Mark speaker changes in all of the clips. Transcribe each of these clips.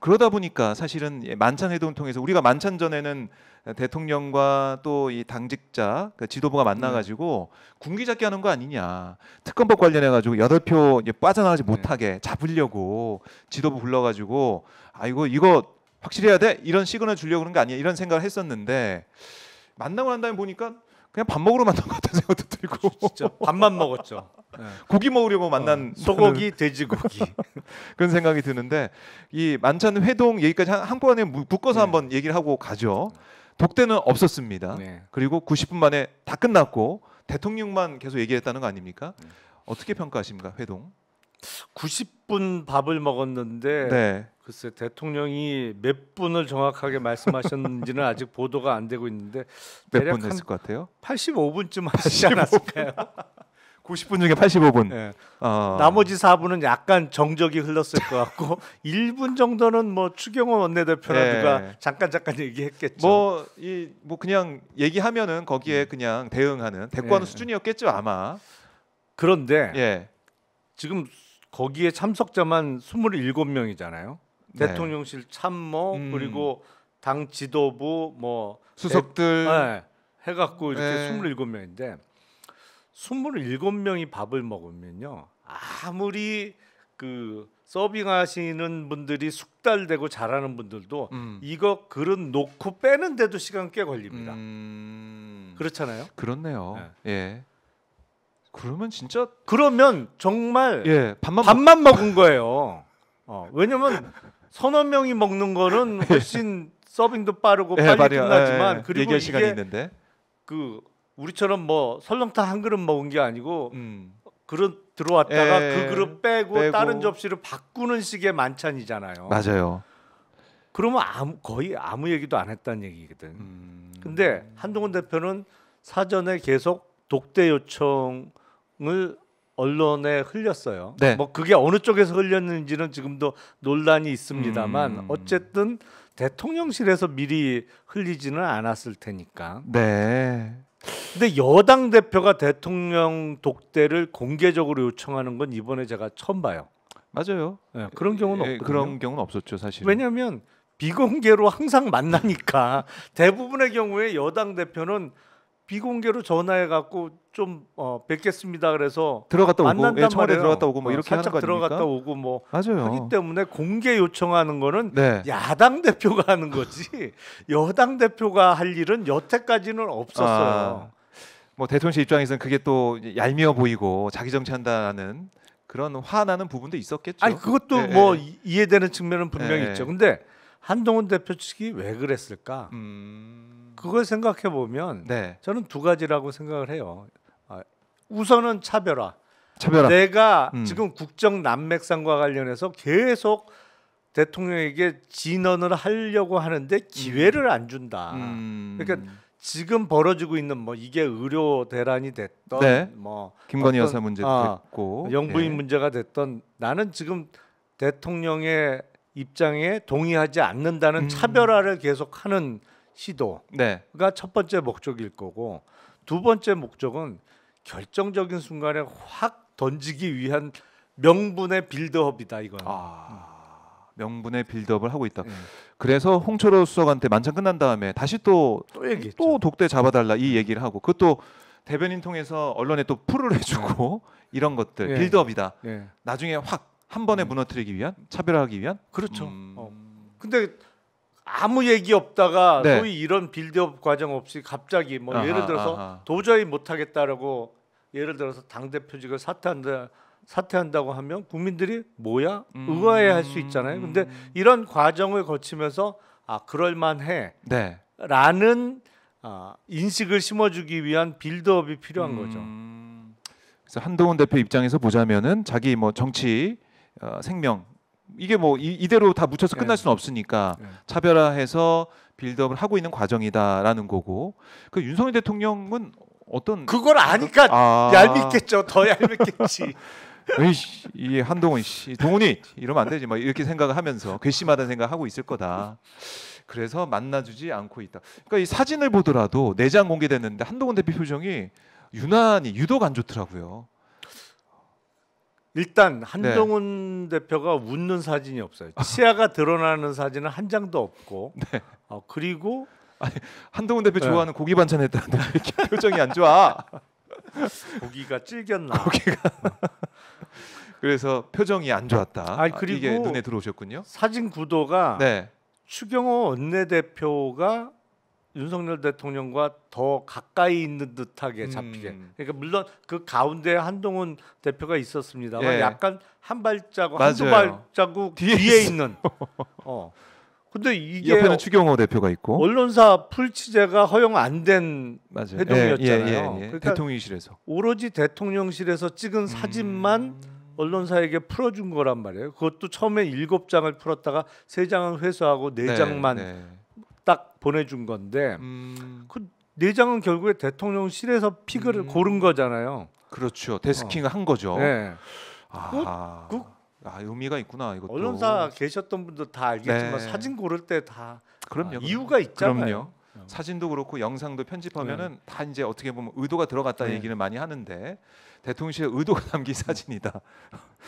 Speaker 1: 그러다 보니까 사실은 만찬 회동을 통해서 우리가 만찬 전에는 대통령과 또 이 당직자 그 지도부가 만나가지고 음. 군기 잡기 하는 거 아니냐 특검법 관련해가지고 여덟 표 빠져나가지 네. 못하게 잡으려고 지도부 불러가지고 아이고 이거 확실해야 돼 이런 시그널 주려고 그런 거 아니야 이런 생각을 했었는데 만나고 난 다음에 보니까 그냥 밥 먹으러 만난 것 같은 생각도 들고 진짜 밥만 먹었죠. 네. 네. 고기 먹으려고 만난 어, 소고기, 돼지고기 그런 생각이 드는데 이 만찬 회동 얘기까지 한꺼번에 묶어서 네. 한번 얘기를 하고 가죠. 독대는 없었습니다. 네. 그리고 90분 만에 다 끝났고 대통령만 계속 얘기했다는 거 아닙니까? 네. 어떻게 평가하십니까 회동? 90분 밥을 먹었는데 네.
Speaker 2: 글쎄 대통령이 몇 분을 정확하게 말씀하셨는지는 아직 보도가 안 되고 있는데 대략 몇분 했을 것 같아요? 85분쯤 하시지 않았을까요? 90분 중에 85분. 네. 어... 나머지 4분은 약간 정적이 흘렀을 것 같고 1분
Speaker 1: 정도는 뭐 추경호 원내대표라든가 네. 잠깐 잠깐 얘기했겠죠. 뭐 이뭐 뭐 그냥 얘기하면은 거기에 음. 그냥 대응하는 대꾸하는 네. 수준이었겠죠 아마. 그런데 예. 지금 거기에 참석자만 27명이잖아요. 네.
Speaker 2: 대통령실 참모 음. 그리고 당 지도부 뭐 수석들 대, 네, 해갖고 이렇게 스물일 명인데 2 7 명이 밥을 먹으면요 아무리 그 서빙하시는 분들이 숙달되고 잘하는 분들도 음. 이거 그릇 놓고 빼는데도 시간 꽤 걸립니다. 음... 그렇잖아요.
Speaker 1: 그렇네요. 네. 예.
Speaker 2: 그러면 진짜 그러면 정말 예, 밥만, 밥만 먹... 은 거예요. 어, 왜냐면 서너 명이 먹는 거는 예. 훨씬 서빙도 빠르고 예, 빨리 말이 끝나지만 예, 그리고 이게 시간이 있는데 그 우리처럼 뭐 설렁탕 한 그릇 먹은 게 아니고 음. 그런 들어왔다가 예, 그 그릇 빼고, 빼고, 다른 접시를 바꾸는 식의 만찬이잖아요. 맞아요. 그러면 아무, 거의 아무 얘기도 안 했다는 얘기거든. 음. 근데 한동훈 대표는 사전에 계속 독대 요청을 언론에 흘렸어요. 네. 뭐 그게 어느 쪽에서 흘렸는지는 지금도 논란이 있습니다만 음... 어쨌든 대통령실에서 미리 흘리지는 않았을 테니까.
Speaker 1: 네.
Speaker 2: 근데 여당 대표가 대통령 독대를 공개적으로 요청하는 건 이번에 제가 처음 봐요. 맞아요. 네, 그런 경우는 없 예, 예, 그런 경우는 없었죠, 사실. 왜냐면 비공개로 항상 만나니까 대부분의 경우에 여당 대표는 비공개로 전화해 갖고 좀 어, 뵙겠습니다. 그래서 들어갔다 만난단 오고 예, 말에 들어갔다 오고 뭐 어, 이렇게 하는 거 아닙니까? 들어갔다 오고 뭐 맞아요. 하기 때문에 공개 요청하는 거는 네. 야당 대표가 하는 거지 여당 대표가 할 일은 여태까지는
Speaker 1: 없었어요. 아, 뭐 대통령실 입장에서는 그게 또 얄미워 보이고 자기 정치한다는 그런 화나는 부분도 있었겠죠. 아니 그것도 네, 뭐 네.
Speaker 2: 이해되는 측면은 분명히 있죠. 근데 한동훈 대표 측이 왜 그랬을까? 음... 그걸 생각해 보면 네. 저는 두 가지라고 생각을 해요. 아, 우선은 차별화. 차별화. 내가 음. 지금 국정 난맥상과 관련해서 계속 대통령에게 진언을 하려고 하는데 음. 기회를 음. 안 준다. 음. 그러니까 지금 벌어지고 있는 뭐 이게 의료 대란이 됐던 네. 뭐 김건희 여사 문제 아, 됐고 영부인 예. 문제가 됐던 나는 지금 대통령의 입장에 동의하지 않는다는 음. 차별화를 계속하는 시도가 네. 첫 번째 목적일 거고 두 번째 목적은 결정적인 순간에 확 던지기 위한 명분의 빌드업이다 이건. 아, 명분의
Speaker 1: 빌드업을 하고 있다. 네. 그래서 홍철호 수석한테 만찬 끝난 다음에 다시 또또 또 독대 잡아달라 이 얘기를 하고 그것도 대변인 통해서 언론에 또 풀을 해주고 이런 것들 예. 빌드업이다. 예. 나중에 확 한 번에 음. 무너뜨리기 위한 차별화하기 위한. 그렇죠. 음...
Speaker 2: 어. 근데 아무 얘기 없다가 네. 소위 이런 빌드업 과정 없이 갑자기 뭐 아하, 예를 들어서 아하. 도저히 못하겠다라고 예를 들어서 당 대표직을 사퇴한다 사퇴한다고 하면 국민들이 뭐야 음. 의아해할 수 있잖아요. 근데 이런 과정을 거치면서 아 그럴 만해라는 네. 아, 인식을 심어주기 위한 빌드업이 필요한 음. 거죠.
Speaker 1: 그래서 한동훈 대표 입장에서 보자면은 자기 뭐 정치 어, 생명 이게 뭐 이, 대로다 묻혀서 끝날 수는 예. 없으니까 예. 차별화해서 빌드업을 하고 있는 과정이다라는 거고 그 윤석열 대통령은 어떤 그걸 아니까 아... 얄밉겠죠 더 얄밉겠지 에이씨 이 한동훈 씨 동훈이 이러면 안 되지 막 이렇게 생각을 하면서 괘씸하다는 생각하고 있을 거다 그래서 만나주지 않고 있다 그러니까 이 사진을 보더라도 내장 공개됐는데 한동훈 대표 표정이 유난히 유독 안 좋더라고요 일단 네.
Speaker 2: 한동훈 네. 대표가 웃는 사진이 없어요. 치아가 드러나는 사진은 한 장도
Speaker 1: 없고. 네.
Speaker 2: 어, 그리고 아니, 한동훈 대표 네. 좋아하는 고기 반찬 했다는데 이렇게 표정이 안 좋아.
Speaker 1: 고기가 질겼나? 고기가. 그래서 표정이 안 좋았다. 아니, 아, 그리고 이게 눈에 들어오셨군요.
Speaker 2: 사진 구도가 네. 추경호 원내대표가 윤석열 대통령과 더 가까이 있는 듯하게 음. 잡히게. 음. 그러니까 물론 그 가운데 한동훈 대표가 있었습니다만 예. 약간 한 발자국 맞아요. 한두 발자국 뒤에, 뒤에 있는. 어. 근데 이게 옆에는 추경호 대표가 있고 언론사 풀 취재가 허용 안 된 회동이었잖아요. 예 예, 예, 예, 그러니까 대통령실에서 오로지 대통령실에서 찍은 음. 사진만 음. 언론사에게 풀어준 거란 말이에요. 그것도 처음에 일곱 장을 풀었다가 세 장은 회수하고 네, 네 장만 네, 네. 딱 보내준 건데 음. 그 내장은 결국에 대통령실에서 픽을 음. 고른 거잖아요. 그렇죠. 어. 데스킹을 어. 한 거죠. 네.
Speaker 1: 아, 그, 그, 아, 의미가 있구나 이것도. 언론사 계셨던 분도 다 알겠지만 네. 사진 고를 때다 아, 이유가 있잖아요. 그럼요. 어. 사진도 그렇고 영상도 편집하면은 네. 다 이제 어떻게 보면 의도가 들어갔다 네. 얘기를 많이 하는데 대통령실의 의도가 담긴 사진이다.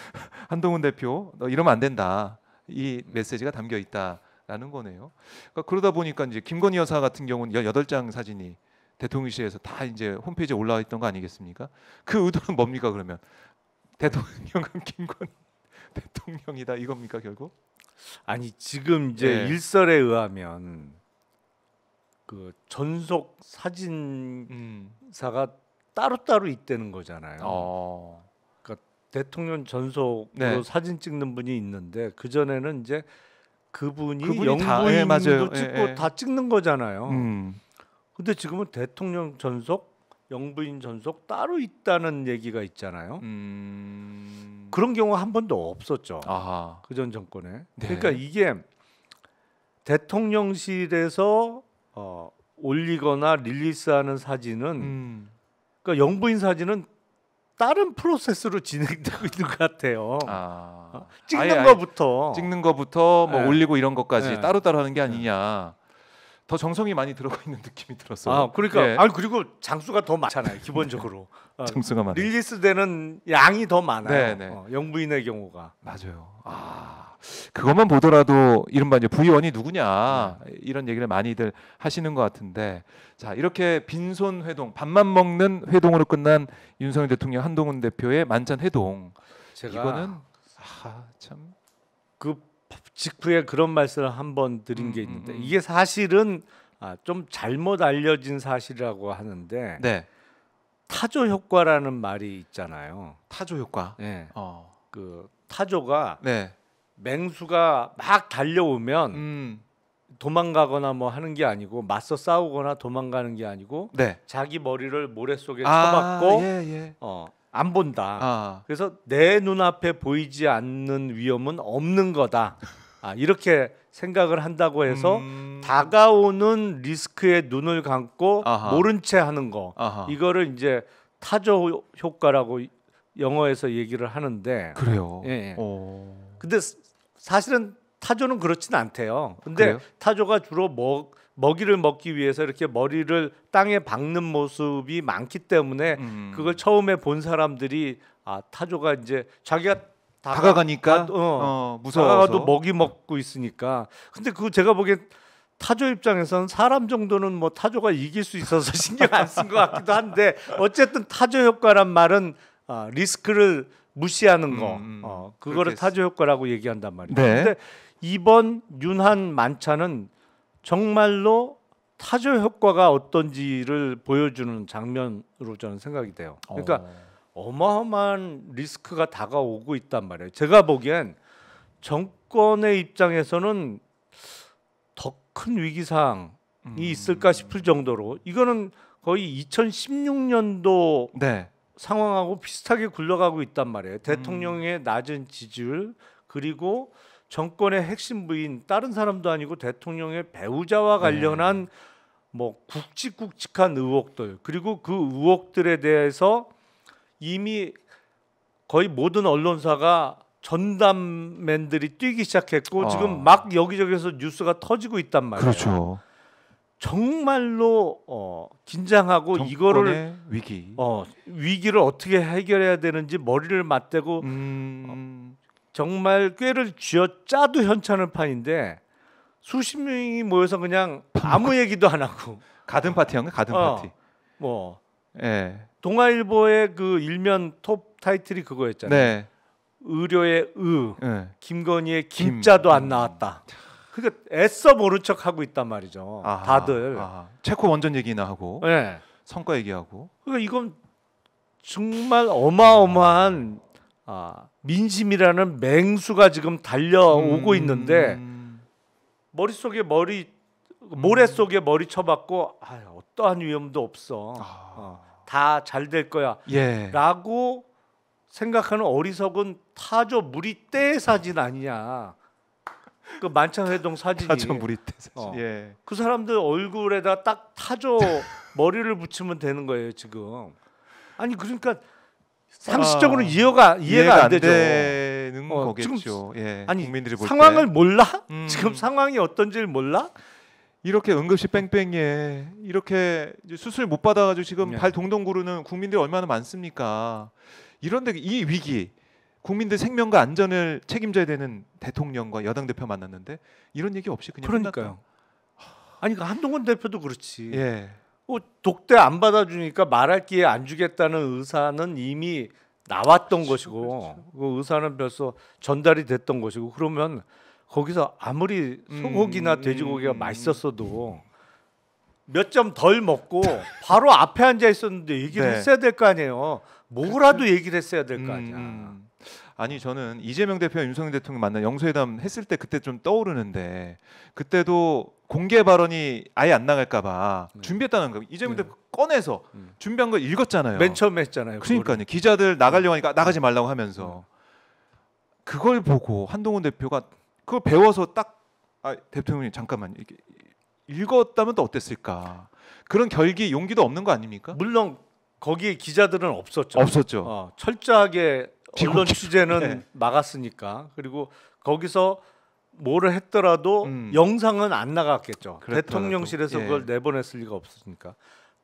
Speaker 1: 한동훈 대표 너 이러면 안 된다. 이 메시지가 담겨 있다. 라는 거네요. 그러니까 그러다 보니까 이제 김건희 여사 같은 경우는 18장 사진이 대통령실에서 다 이제 홈페이지에 올라와 있던 거 아니겠습니까? 그 의도는 뭡니까 그러면 대통령은 김건희 대통령이다 이겁니까 결국? 아니
Speaker 2: 지금 이제 네. 일설에 의하면 그 전속 사진사가 음. 따로따로 있다는 거잖아요. 어. 그러니까 대통령 전속으로 네. 사진 찍는 분이 있는데 그 전에는 이제 그분이, 그분이 예, 영부인도 예, 맞아 찍고 예, 다 찍는 거잖아요. 음. 근데 지금은 대통령 전속, 영부인 전속 따로 있다는 얘기가 있잖아요. 음... 그런 경우 한 번도 없었죠. 그전 정권에. 네. 그러니까 이게 대통령실에서 어, 올리거나 릴리스하는 사진은 음. 그러니까 영부인 사진은 다른 프로세스로
Speaker 1: 진행되고 있는 것 같아요. 아... 어? 찍는 아예, 거부터 찍는 것부터뭐 네. 올리고 이런 것까지 네. 따로따로 하는 게 아니냐. 더 정성이 많이 들어가 있는 느낌이 들었어요. 아 그러니까 예. 아
Speaker 2: 그리고 장수가 더 많잖아요 네. 기본적으로 어, 장수가 많아 릴리스되는 양이 더 많아요. 네, 네. 어, 영부인의 경우가 맞아요. 아
Speaker 1: 그것만 보더라도 이른바 이제 부의원이 누구냐 이런 얘기를 많이들 하시는 것 같은데 자 이렇게 빈손 회동 밥만 먹는 회동으로 끝난 윤석열 대통령 한동훈 대표의 만찬 회동 제가 이거는 아참 그 직후에 그런
Speaker 2: 말씀을 한번 드린 게 음, 음, 있는데 음, 이게 사실은 아, 좀 잘못 알려진 사실이라고 하는데 네. 타조 효과라는 말이 있잖아요. 타조
Speaker 1: 효과. 네. 어. 그
Speaker 2: 타조가 네. 맹수가 막 달려오면 음. 도망가거나 뭐 하는 게 아니고 맞서 싸우거나 도망가는 게 아니고 네. 자기 머리를 모래 속에 아, 쳐박고 예, 예. 어, 안 본다. 아. 그래서 내 눈앞에 보이지 않는 위험은 없는 거다. 아, 이렇게 생각을 한다고 해서 음... 다가오는 리스크에 눈을 감고 아하. 모른 채 하는 거 아하. 이거를 이제 타조 효과라고 영어에서 얘기를 하는데 그래요. 예. 오... 예.
Speaker 1: 어.
Speaker 2: 근데 사실은 타조는 그렇진 않대요. 근데 그래요? 타조가 주로 먹 먹이를 먹기 위해서 이렇게 머리를 땅에 박는 모습이 많기 때문에 음... 그걸 처음에 본 사람들이 아 타조가 이제 자기가 다가, 가니까 어, 어, 무서워서 다가가도 먹이 먹고 있으니까. 근데 그 제가 보기엔 타조 입장에선 사람 정도는 뭐 타조가 이길 수 있어서 신경 안 쓴 것 같기도 한데 어쨌든 타조 효과란 말은 어, 리스크를 무시하는 거 음, 음, 음. 어, 그거를 타조 효과라고 얘기한단 말이에요. 네. 근데 이번 윤한 만찬은 정말로 타조 효과가 어떤지를 보여주는 장면으로 저는 생각이 돼요. 그러니까 어. 어마어마한 리스크가 다가오고 있단 말이에요. 제가 보기엔 정권의 입장에서는 더 큰 위기 사항이 음. 있을까 싶을 정도로 이거는 거의 2016년도 네. 상황하고 비슷하게 굴러가고 있단 말이에요. 음. 대통령의 낮은 지지율 그리고 정권의 핵심 부인 다른 사람도 아니고 대통령의 배우자와 네. 관련한 네. 뭐 굵직굵직한 의혹들 그리고 그 의혹들에 대해서 이미 거의 모든 언론사가 전담맨들이 뛰기 시작했고 어. 지금 막 여기저기서 뉴스가 터지고 있단 말이에요. 그렇죠. 정말로 어, 긴장하고 이거를 위기 어, 위기를 어떻게 해결해야 되는지 머리를 맞대고 음... 어, 정말 꾀를 쥐어짜도 현찮을 판인데 수십 명이 모여서 그냥 아무 얘기도 안 하고 가든 파티형가 가든 어, 파티 뭐 예. 동아일보의 그 일면 톱 타이틀이 그거였잖아요. 네. 의료의 의, 네. 김건희의 김자도 김. 안 나왔다. 그러니까 애써 모른 척 하고 있단 말이죠. 아하, 다들 아하.
Speaker 1: 체코 원전 얘기나 하고, 네. 성과 얘기하고.
Speaker 2: 그러니까 이건 정말
Speaker 1: 어마어마한
Speaker 2: 아, 민심이라는 맹수가 지금 달려오고 음... 있는데 머릿속에 머리 모래 속에 음. 머리 쳐박고 아, 유 어떠한 위험도 없어. 아... 어. 다잘될 거야. 예. 라고 생각하는 어리석은 타조 무리때 사진 아니냐. 그 만찬회동 사진이 타조 무리떼 사진. 어. 예. 그 사람들 얼굴에다 딱 타조 머리를 붙이면 되는 거예요 지금. 아니 그러니까 상식적으로 아, 이해가 이해가, 안, 안 되죠. 되는 어, 거겠죠. 지금, 예, 아니 상황을 몰라?
Speaker 1: 음. 지금 상황이 어떤지를 몰라? 이렇게 응급실 뺑뺑이에 이렇게 수술 못 받아가지고 지금 예. 발 동동 구르는 국민들이 얼마나 많습니까? 이런데 이 위기 국민들 생명과 안전을 책임져야 되는 대통령과 여당 대표 만났는데 이런 얘기 없이 그냥 그러니까요. 아니 그 한동훈 대표도 그렇지. 예. 뭐
Speaker 2: 독대 안 받아주니까 말할 기회 안 주겠다는 의사는 이미 나왔던 그렇죠, 것이고 그렇죠. 그 의사는 벌써 전달이 됐던 것이고 그러면 거기서 아무리 소고기나 음, 음, 돼지고기가 음, 맛있었어도 몇 점 덜 먹고 바로 앞에 앉아 있었는데 얘기를 네. 했어야 될 거 아니에요. 뭐라도 얘기를 했어야 될 거 아니야.
Speaker 1: 아니 저는 이재명 대표와 윤석열 대통령 만나 영수회담 했을 때 그때 좀 떠오르는데 그때도 공개 발언이 아예 안 나갈까봐 네. 준비했다는 거 이재명 네. 대표 꺼내서 준비한 걸 읽었잖아요. 맨 처음 에 했잖아요. 그러니까요. 그거 기자들 나가려고 하니까 나가지 말라고 하면서 그걸 보고 한동훈 대표가 그걸 배워서 딱 아, 대통령님 잠깐만 이게 읽었다면 또 어땠을까? 그런 결기 용기도 없는 거 아닙니까? 물론 거기에 기자들은 없었죠. 없었죠. 어, 철저하게
Speaker 2: 비공개. 언론 취재는 네. 막았으니까 그리고 거기서 뭐를 했더라도 음. 영상은 안 나갔겠죠. 그렇더라도. 대통령실에서 예. 그걸 내보냈을 리가 없으니까.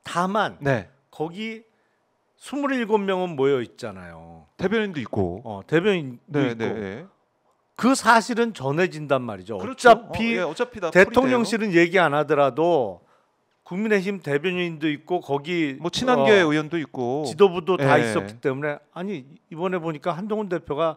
Speaker 2: 다만 네. 거기 27명은 모여 있잖아요. 대변인도
Speaker 1: 있고. 어,
Speaker 2: 대변인도 네, 네 있고. 네. 그 사실은 전해진단 말이죠. 그렇죠. 어차피, 어, 예, 어차피 대통령실은 얘기 안 하더라도 국민의힘 대변인도 있고 거기 뭐 친한계 어, 의원도 있고 지도부도 예. 다 있었기 때문에 아니 이번에 보니까 한동훈 대표가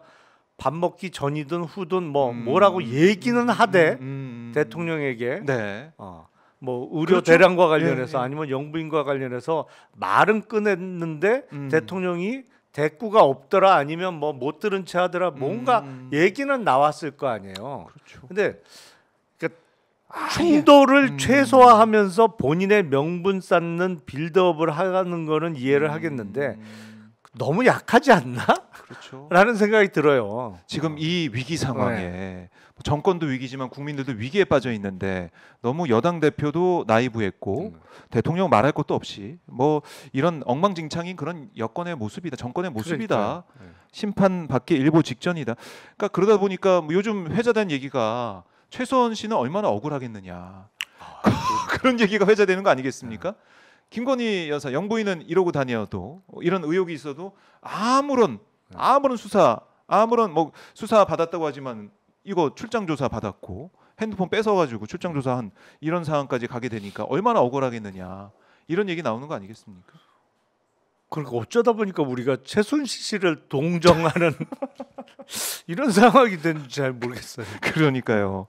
Speaker 2: 밥 먹기 전이든 후든 뭐 음, 뭐라고 음, 얘기는 음, 하되 음, 음, 음, 대통령에게 네. 어, 뭐 의료 그렇죠? 대란과 관련해서 예, 예, 아니면 영부인과 관련해서 말은 꺼냈는데 대통령이 대꾸가 없더라 아니면 뭐 못 들은 체 하더라 뭔가 음. 얘기는 나왔을 거 아니에요. 그렇 근데 그러니까 아, 예. 충돌을 음. 최소화하면서 본인의 명분 쌓는 빌드업을 하는 거는 이해를 음. 하겠는데 너무 약하지 않나? 그렇죠.
Speaker 1: 라는 생각이 들어요. 지금 어. 이 위기 상황에 네. 뭐 정권도 위기지만 국민들도 위기에 빠져 있는데 너무 여당 대표도 나이브했고 음. 대통령 말할 것도 없이 뭐 이런 엉망진창인 그런 여권의 모습이다. 정권의 모습이다. 네. 심판 받기 일보 직전이다. 그러니까 그러다 보니까 뭐 요즘 회자된 얘기가 최소원 씨는 얼마나 억울하겠느냐. 아, 그런 얘기가 회자되는 거 아니겠습니까? 네. 김건희 여사 영부인은 이러고 다녀도 어, 이런 의혹이 있어도 아무런 아무런 수사 아무런 뭐 수사 받았다고 하지만 이거 출장 조사 받았고 핸드폰 뺏어가지고 출장 조사한 이런 상황까지 가게 되니까 얼마나 억울하겠느냐 이런 얘기 나오는 거 아니겠습니까? 그러니까 어쩌다 보니까 우리가 최순실 씨를 동정하는
Speaker 2: 이런 상황이 된지 잘 모르겠어요. 그러니까요.